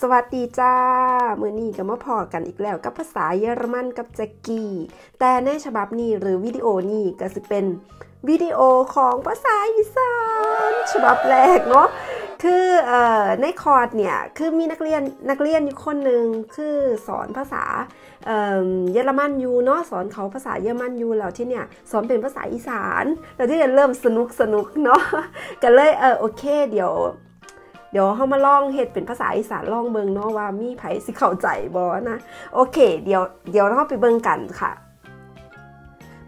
สวัสดีจ้าเมื่อนี้ก็มาพอกันอีกแล้วกับภาษาเยอรมันกับแจ็กกี้แต่ในฉบับนี้หรือวิดีโอนี้ก็จะเป็นวิดีโอของภาษาอีสานฉบับแรกเนาะคืออในคอร์ดเนี่ยคือมีนักเรียนนักเรียนอยู่คนหนึ่งคือสอนภาษาเยอรมันอยู่เนาะสอนเขาภาษาเยอรมันอยู่แล้วที่เนี่ยสอนเป็นภาษาอีสานแล้วที่เริ่มสนุกสนุกเนาะก็เลยเออโอเคเดี๋ยวเดี๋ยวเขามาลองเห็ด เป็นภาษาอีสานลองเบิงเนาะว่ามีไผสิเข้าใจบอนะ โอเค เดี๋ยว เดี๋ยวเราไปเบิงกันค่ะ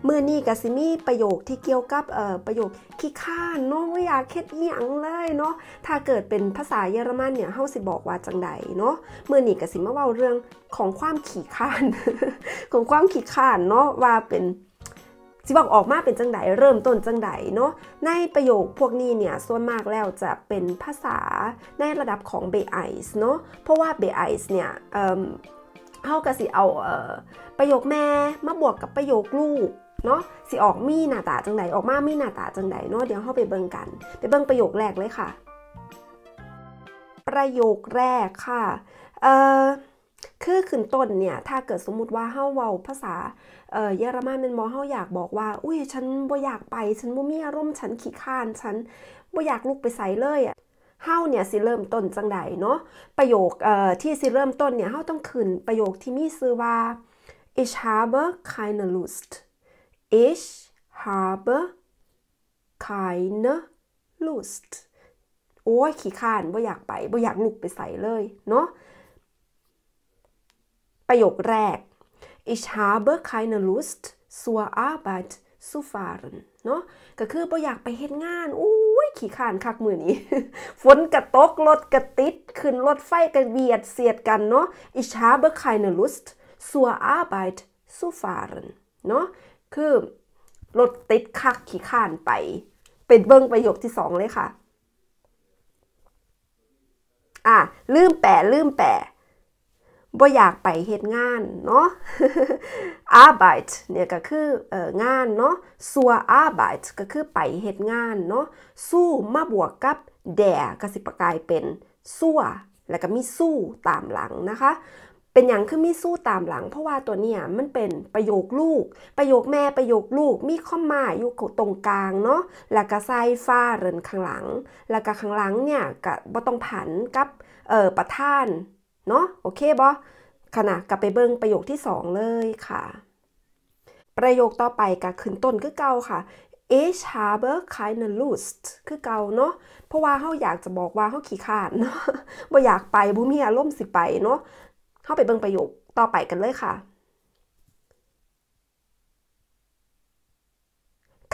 มื่อนี่ก็สิมีประโยคที่เกี่ยวกับเอ่อประโยคขี้ข้านเนาะไม่อยากเค็ดเอียงเลยเนาะถ้าเกิดเป็นภาษาเยอรมันเนี่ยเฮาสิบอกว่าจังใดเนาะมื่อนี่ก็สิมาเว้าเรื่องของความขี้ข้านของความขี้ข้านเนาะว่าเป็นสิบอกออกมาเป็นจังไดเริ่มต้นจังไดเนาะในประโยคพวกนี้เนี่ยส่วนมากแล้วจะเป็นภาษาในระดับของเบไอส์เนาะเพราะว่าเบไอส์เนี่ยเข้ากับสิเอาประโยคแม่มาบวกกับประโยคลูกเนาะสิออกมีหน้าตาจังไดออกมามีหน้าตาจังไดเนาะเดี๋ยวเข้าไปเบิ่งกัน ไปเบิ่งประโยคแรกเลยค่ะ ประโยคแรกค่ะเอ่อคือขึ้นต้นเนี่ยถ้าเกิดสมมุติว่าเฮาเว้าภาษาเยอรมันเป็นมอเฮาอยากบอกว่าอุ้ยฉันบ่อยากไปฉันบ่มีอารมณ์ฉันขี้ข้านฉันบ่อยากลุกไปใส่เลยอ่ะเฮาเนี่ยสิเริ่มต้นจังใดเนาะประโยคที่สิเริ่มต้นเนี่ยเฮาต้องขึ้นประโยคที่มีชื่อว่า ich habe keine Lust ich habe keine Lust โอ้ยขี้ข้านบ่อยากไปบ่อยากลุกไปใส่เลยเนาะประโยคแรก ich habe keine Lust zur Arbeit zu fahren เนาะก็คือบ่อยากไปเฮ็ดงาน อู้ย ขี่ขานคักมือนี้ ฝนกระตกรถกระติด ขึ้นรถไฟกระเบียดเสียดกันเนาะ ich habe keine Lust zur Arbeit zu fahren เนาะคือรถติดคักขี่ขานไป เป็นเบิ้งประโยคที่สองเลยค่ะ อ่ะ ลืมแปะลืมแปะบ่อยากไปเฮ็ดงานเนาะ arbeit เนี่ยก็คือเอ่องานเนาะ zur arbeit ก็คือไปเฮ็ดงานเนาะสู้มาบวกกับ der ก็สิประกายเป็นสัวแล้วก็มีสู้ตามหลังนะคะ เป็นอย่างคือมีสู้ตามหลัง เพราะว่าตัวเนี่ยมันเป็นประโยคลูก ประโยคแม่ประโยคลูกมีข้อมายอยู่ตรงกลางเนาะแล้วก็ใส่ฟ้าเรินข้างหลัง แล้วก็ข้างหลังเนี่ยก็บ่ต้องผันกับเอ่อประท่านเนาะโอเคบอขณะกลับไปเบิ้งประโยคที่ 2 เลยค่ะ ประโยคต่อไปกับขึ้นต้นคือเก่าค่ะ Ich habe keine Lust คือเก่าเนาะเพราะว่าเขาอยากจะบอกว่าเขาขี้ขาดเนาะบ่อยากไปบ่มีอารมณ์สิไปเนาะเข้าไปเบิ้งประโยคต่อไปกันเลยค่ะ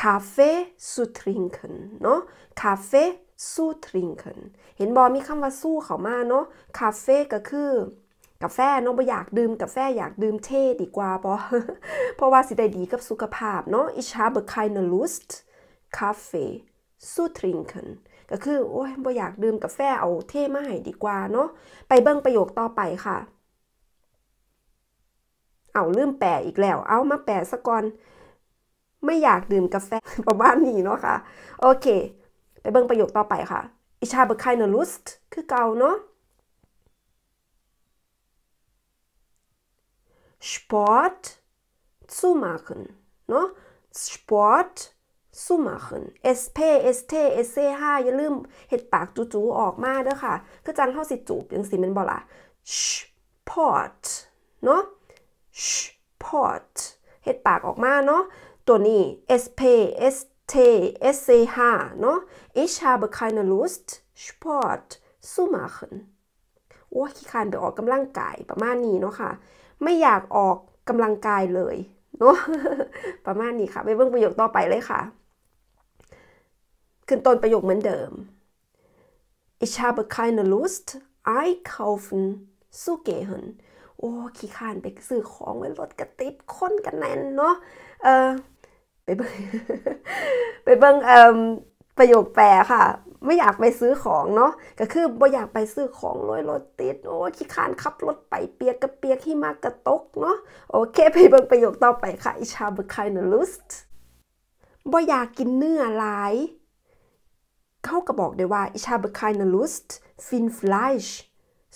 Kaffee zu trinken เนาะ Kaffee สู้ทริงเคินเห็นบอมีคำว่าสู้เขามาเนาะ คาเฟ่ก็คือ กาแฟเนาะบ่อยากดื่มกาแฟอยากดื่มเท่ดีกว่าปอเพราะว่าสิได้ดีกับสุขภาพเนาะอิชาเบอร์ไคเนลูสต์คาเฟ่สู้ทริงเคินก็คือโอ้ยบ่อยากดื่มกาแฟเอาเท่มาให้ดีกว่าเนาะ ไปเบิ้งประโยคต่อไปค่ะ เอาลืมแปลอีกแล้ว เอา มาแปลซะก่อน ไม่อยากดื่มกาแฟประมาณนี้เนาะค่ะ โอเคไปเบิ่งประโยคต่อไปค่ะอิชาเบคไคเนลุส s t คือเก่าเนาะ Sport zu machen เนาะ Sport zu machen S P S T S C เอย่าลืมเห็ดปากจูจูออกมาเด้อค่ะ คือจังเข้าสิจูบยังสิมันบกล่ะ Sport เนาะ Sport เห็ดปากออกมาเนาะตัวนี้ S P S T t SCH, าะ Ich habe keine Lust, Sport zu machen. โอ้ขี้คานไปออกกำลังกาย ประมาณนี้เนาะค่ะ ไม่อยากออกกำลังกายเลย เนาะประมาณนี้ค่ะไปเบิ่งประโยคต่อไปเลยค่ะขึ้นต้นประโยคเหมือนเดิม Ich habe keine Lust einkaufen zu gehen โอ้ขี้คานไปซื้อของไว้รถกระติบคนกันแน่นเนาะเออไปเบิ้งไปเบิ้งอ่ประโยคแปลค่ะ ไม่อยากไปซื้อของเนาะก็คือบ่อยากไปซื้อของรวยรถติดโอ้ขี้คานขับรถไปเปียกกระเปียกที่มากกระตกเนาะโอเค ไปเบิ้งประโยคต่อไปค่ะอิชาบุคายนลุสบ่อยากกินเนื้อหลายเขาก็บอกได้ว่าอิชาบุคายนลุสฟินฟลายช์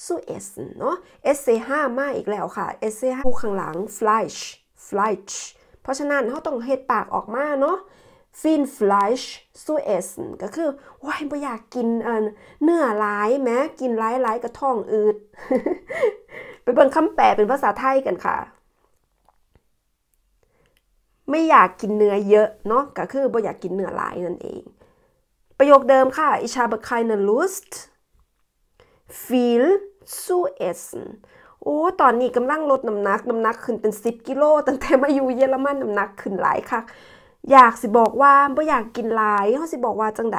สู้เอสเนาะเอสเซห้ามาอีกแล้วค่ะเอสเซห้าข้างหลังฟลายช์ฟลายช์เพราะฉะนั้นเขาต้องเฮ็ดปากออกมาเนาะฟินฟลายช์ซูเอสก็คือว่าไม่อยากกินเนื้อหลายแม้ กินหลายหลายกระท้องอืดไปเบิ่งคำแปลเป็นภาษาไทยกันค่ะ ไม่อยากกินเนื้อเยอะเนาะก็คือไม่อยากกินเนื้อหลายนั่นเอง ประโยคเดิมค่ะอิชาบะไคเนลุสต์ viel zu essen โอ้ ตอนนี้กำลังลดน้ำหนัก น้ำหนักขึ้นเป็น 10 กิโล ตั้งแต่มาอยู่เยอรมันน้ำหนักขึ้นหลายค่ะ อยากสิบอกว่าบ่อยากกินหลาย เขาสิบอกว่าจังได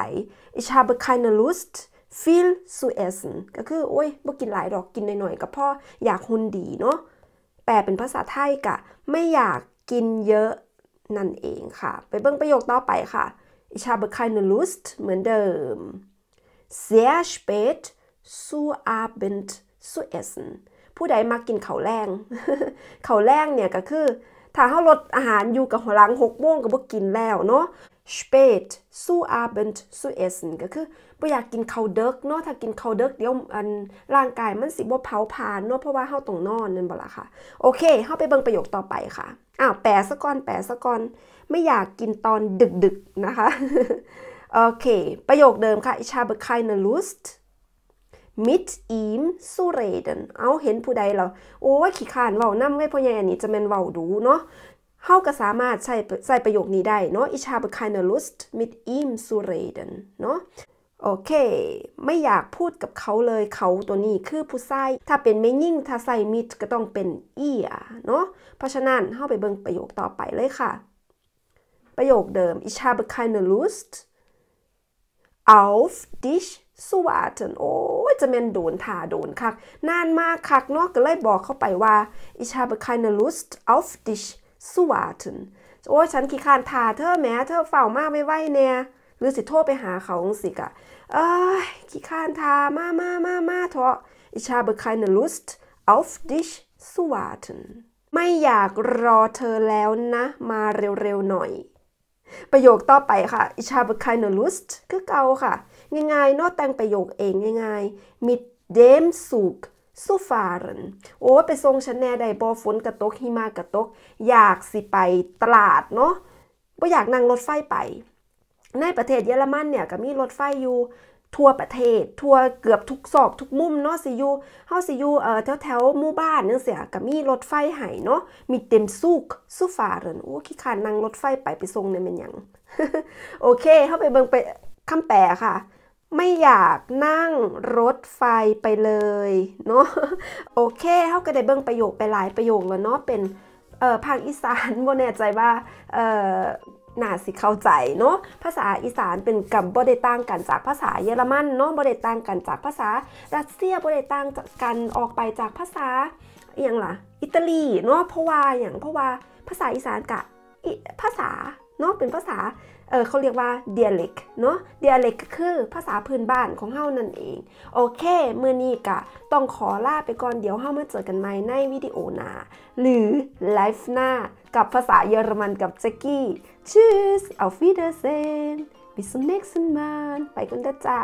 Ich habe keine Lust viel zu essen ก็คือ โอ้ยบ่กินหลายดอกกินหน่อยๆก็พออยากหุ่นดีเนาะ แปลเป็นภาษาไทยกะไม่อยากกินเยอะ นั่นเองค่ะ ไปเบิ่งประโยคต่อไปค่ะ Ich habe keine Lust เหมือนเดิม sehr spät zu Abend zu essen ผู้ใดมากกินเขาแรง เขาแรงเนี่ยก็คือถ้าเขาลดอาหารอยู่กับหัวลังหกโมงก็บ่กินแล้วเนาะ spät zu Abend zu essen ก็คือบ่อยากกินข้าวเดิกเนาะถ้ากินข้าวเดิกเดี๋ยวอันร่างกายมันสิบ่เผาผลาญเนาะเพราะว่าเฮาต้องนอนนั่นบ่ล่ะค่ะ โอเคเฮาไปเบิ่งประโยคต่อไปค่ะอ้าวแปลซะก่อน แปลซะก่อนไม่อยากกินตอนดึกๆนะคะโอเค ประโยคเดิมค่ะ ich habe keine Lust mit ihm zu reden เอาเห็นผู้ใดเรอโอ้ยขี้ขาน เว้านำไว้พ่อใหญ่อันนี้จะแม่นเว้าดูเนาะ เฮาก็สามารถใช้ใส่ประโยคนี้ได้เนาะ Ich habe keine Lust mit ihm zu reden เนาะ โอเค ไม่อยากพูดกับเขาเลยเขาตัวนี้คือผู้ใส่ถ้าเป็นไม่ยิ่งถ้าใส่มิดก็ต้องเป็นเอียเนาะ เพราะฉะนั้นเข้าไปเบิ่งประโยคต่อไปเลยค่ะ ประโยคเดิม ich habe keine Lust auf dich zu warten โอ้จะเมนโดนถ่าโดนคัก นานมากคักเนาะก็เลยบอกเข้าไปว่า ich habe keine Lust auf dich zu warten โอ้ยฉันขี้คานถ่าเธอแม้ เธอเฝ้ามากไม่ไหวแน่หรือสิโทษไปหาเขาสิกะเอ้ยขี้คานถ่ามามามามาเถอะ ich habe keine Lust auf dich zu warten ไม่อยากรอเธอแล้วนะ มาเร็ว ๆ หน่อยประโยคต่อไปค่ะ Ich habe keine Lust คือเกาค่ะ ง่ายๆนอแต่งประโยคเองง่ายๆ mit dem Zug สุฟารรนโอ้ไปทรงชันแน่ใดบอฝนกระตกหิมะกระตกอยากสิไปตลาดเนาะก่อยากนั่งรถไฟไป ในประเทศเยอรมันเนี่ยก็มีรถไฟอยู่ทั่วประเทศ ทั่วเกือบทุกซอกทุกมุมเนาะสิอยูเฮาสิอยูเอ่อแถวแถวหมู่บ้านนังสียก็มีรถไฟให้เนาะมีเต็มสุกสุฟาเรนโอ้ขี้คานนั่งรถไฟไป ไปส่งเนี่ยมันยัง โอเคเฮาไปเบิ่งไปคำแปลค่ะ ไม่อยากนั่งรถไฟไปเลยเนาะโอเคเฮาก็ได้เบิ่งประโยคไปหลายประโยคแล้วเนาะเป็นเอ่อภาคอีสานบ่แน่ใจว่าเอ่อน่าสิเข้าใจเนาะภาษาอีสานเป็นกับบริดต่างกันจากภาษาเยอรมันเนาะบริดต่างกันจากภาษา รัสเซียบริดต่างกันออกไปจากภาษาอย่างล่ะ อิตาลีเนาะเพราะว่าอย่างเพราะว่าภาษาอีสานกับภาษาเนาะเป็นภาษา เออเขาเรียกว่า dialect เนาะ dialect คือภาษาพื้นบ้านของเฮานั่นเอง โอเคเมื่อนี้กะต้องขอลาไปก่อนเดี๋ยวเฮามาเจอกันใหม่ในวิดีโอหน้า หรือไลฟ์หน้า กับภาษาเยอรมันกับแจ็กกี้ชื่อ auf Wiedersehen bis zum nächsten Mal ไปกันเด้จ้า